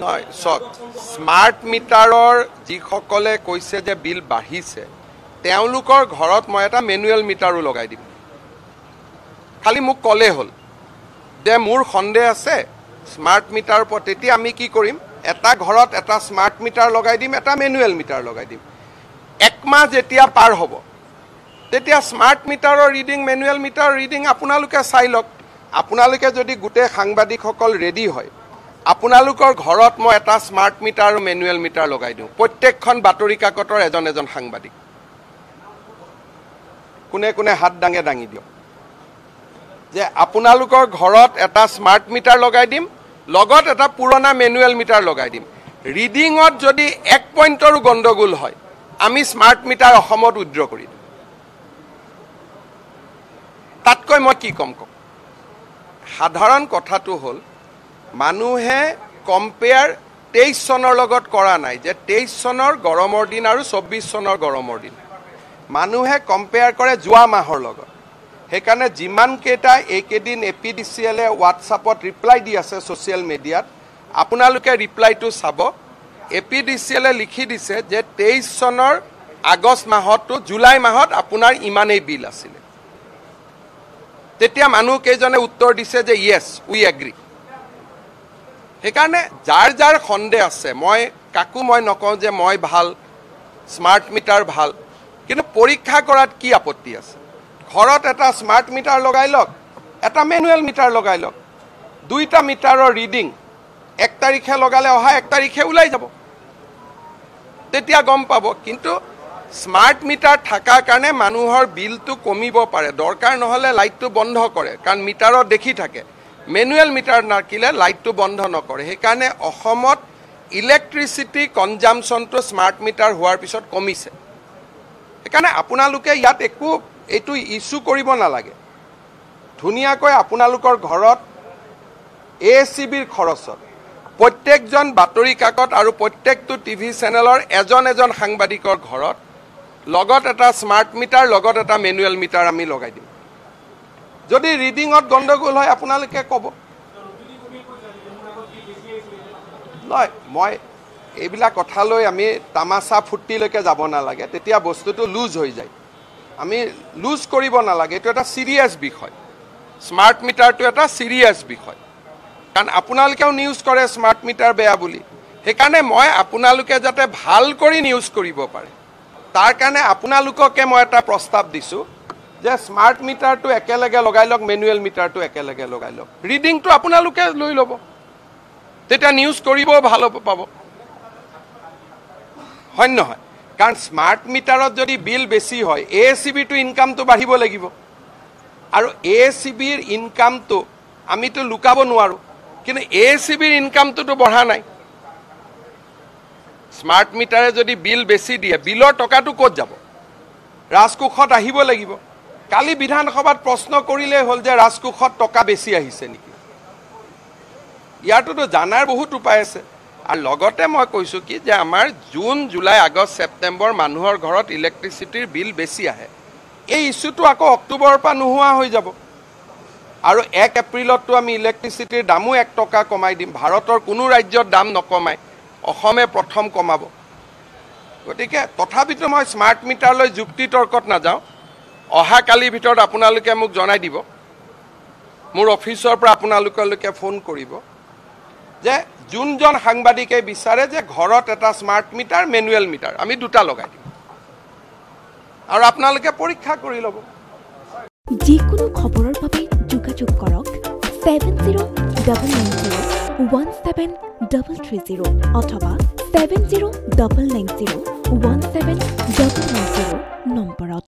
নহয় চক স্মাৰ্ট মিটাৰৰ যিসকলে কৈছে যে বিল বাঢ়িছে তেওঁলোকৰ ঘৰত মই এটা মেনুৱেল মিটাৰো লগাই দিম খালি মোক ক'লেই হ'ল যে মোৰ সন্দেহ আছে স্মাৰ্ট মিটাৰ ওপৰত তেতিয়া আমি কি কৰিম এটা ঘৰত এটা স্মাৰ্ট মিটাৰ লগাই দিম এটা মেনুৱেল মিটাৰ লগাই দিম একমাহ যেতিয়া পাৰ হ'ব তেতিয়া স্মাৰ্ট মিটাৰৰ ৰিডিং মেনুৱেল মিটাৰৰ ৰিডিং আপোনালোকে চাই লওক আপোনালোকে যদি গোটেই সাংবাদিকসকল ৰেডি হয় আপোনালোকৰ ঘৰত মই এটা স্মাৰ্ট মিটাৰ আৰু মেনুৱেল মিটাৰ লগাই দিওঁ প্ৰত্যেকখন বাতৰি কাকতৰ এজন এজন সাংবাদিক কোনে কোনে হাত দাঙে দাঙি দিয়ক যে আপোনালোকৰ ঘৰত এটা স্মাৰ্ট মিটাৰ লগাই দিম লগত এটা পুৰণা মেনুৱেল মিটাৰ লগাই দিম ৰিডিঙত যদি এক পইণ্টৰো গণ্ডগোল হয় আমি স্মাৰ্ট মিটাৰ অসমত উদ্ৰ কৰি দিওঁ তাতকৈ মই কি ক'ম কওঁ সাধাৰণ কথাটো হ'ল মানুহে কম্পেয়াৰ তেইছ চনৰ লগত কৰা নাই যে তেইছ চনৰ গৰমৰ দিন আৰু চৌব্বিছ চনৰ গৰমৰ দিন মানুহে কম্পেয়াৰ কৰে যোৱা মাহৰ লগত সেইকাৰণে যিমানকেইটা এইকেইদিন এ পি ডি চি এলে হোৱাটছআপত ৰিপ্লাই দি আছে ছ'চিয়েল মিডিয়াত আপোনালোকে ৰিপ্লাইটো চাব এ পি ডি চি এলে লিখি দিছে যে তেইছ চনৰ আগষ্ট মাহতো জুলাই মাহত আপোনাৰ ইমানেই বিল আছিলে তেতিয়া মানুহকেইজনে উত্তৰ দিছে যে য়েছ উই এগ্ৰী সেইকাৰণে যাৰ যাৰ সন্দেহ আছে মই কাকো মই নকওঁ যে মই ভাল স্মাৰ্ট মিটাৰ ভাল কিন্তু পৰীক্ষা কৰাত কি আপত্তি আছে ঘৰত এটা স্মাৰ্ট মিটাৰ লগাই লওক এটা মেনুৱেল মিটাৰ লগাই লওক দুইটা মিটাৰৰ ৰিডিং এক তাৰিখে লগালে অহা এক তাৰিখে ওলাই যাব তেতিয়া গম পাব কিন্তু স্মাৰ্ট মিটাৰ থকাৰ কাৰণে মানুহৰ বিলটো কমিব পাৰে দৰকাৰ নহ'লে লাইটটো বন্ধ কৰে কাৰণ মিটাৰত দেখি থাকে মেনুৱেল মিটাৰ নাৰাখিলে লাইটটো বন্ধ নকৰে সেইকাৰণে অসমত ইলেক্ট্ৰিচিটি কনজামশ্যনটো স্মাৰ্ট মিটাৰ হোৱাৰ পিছত কমিছে সেইকাৰণে আপোনালোকে ইয়াত একো এইটো ইছ্যু কৰিব নালাগে ধুনীয়াকৈ আপোনালোকৰ ঘৰত এ চি বিৰ খৰচত প্ৰত্যেকজন বাতৰি কাকত আৰু প্ৰত্যেকটো টিভি চেনেলৰ এজন এজন সাংবাদিকৰ ঘৰত লগত এটা স্মাৰ্ট মিটাৰ লগত এটা মেনুৱেল মিটাৰ আমি লগাই দিম যদি ৰিডিঙত গণ্ডগোল হয় আপোনালোকে ক'ব নহয় মই এইবিলাক কথালৈ আমি তামাচা ফূৰ্তিলৈকে যাব নালাগে তেতিয়া বস্তুটো লুজ হৈ যায় আমি লুজ কৰিব নালাগে এইটো এটা ছিৰিয়াছ বিষয় স্মাৰ্ট মিটাৰটো এটা ছিৰিয়াছ বিষয় কাৰণ আপোনালোকেও নিউজ কৰে স্মাৰ্ট মিটাৰ বেয়া বুলি সেইকাৰণে মই আপোনালোকে যাতে ভাল কৰি নিউজ কৰিব পাৰে তাৰ কাৰণে আপোনালোককে মই এটা প্ৰস্তাৱ দিছোঁ যে স্মাৰ্ট মিটাৰটো একেলগে লগাই লওক মেনুৱেল মিটাৰটো একেলগে লগাই লওক ৰিডিংটো আপোনালোকে লৈ ল'ব তেতিয়া নিউজ কৰিব ভাল হ'ব পাব হয় নহয় কাৰণ স্মাৰ্ট মিটাৰত যদি বিল বেছি হয় এ চি বিটো ইনকামটো বাঢ়িব লাগিব আৰু এ চি বিৰ ইনকামটো আমিতো লুকাব নোৱাৰোঁ কিন্তু এ চি বিৰ ইনকামটোতো বঢ়া নাই স্মাৰ্ট মিটাৰে যদি বিল বেছি দিয়ে বিলৰ টকাটো ক'ত যাব ৰাজকোষত আহিব লাগিব কালি বিধানসভাত প্ৰশ্ন কৰিলে হ'ল যে ৰাজকোষত টকা বেছি আহিছে নেকি ইয়াৰটোতো জানাৰ বহুত উপায় আছে আৰু লগতে মই কৈছোঁ কি যে আমাৰ জুন জুলাই আগষ্ট ছেপ্টেম্বৰ মানুহৰ ঘৰত ইলেক্ট্ৰিচিটিৰ বিল বেছি আহে এই ইছ্যুটো আকৌ অক্টোবৰৰ পৰা নোহোৱা হৈ যাব আৰু এক এপ্ৰিলতো আমি ইলেক্ট্ৰিচিটিৰ দামো এক টকা কমাই দিম ভাৰতৰ কোনো ৰাজ্যত দাম নকমায় অসমে প্ৰথম কমাব গতিকে তথাপিতো মই স্মাৰ্ট মিটাৰলৈ যুক্তি তৰ্কত নাযাওঁ অহা ভিতৰত আপোনালোকে মোক জনাই দিব মোৰ অফিচৰ পৰা আপোনালোকলৈকে ফোন কৰিব যে যোনজন সাংবাদিকে বিচাৰে যে ঘৰত এটা স্মাৰ্ট মিটাৰ মেনুৱেল মিটাৰ আমি দুটা লগাই দিম আৰু আপোনালোকে পৰীক্ষা কৰি ল'ব যিকোনো খবৰৰ বাবে যোগাযোগ কৰক seven zero' double nine zero' one seven double three zero' অথবা seven zero' double nine zero' one seven double nine zero' নম্বৰত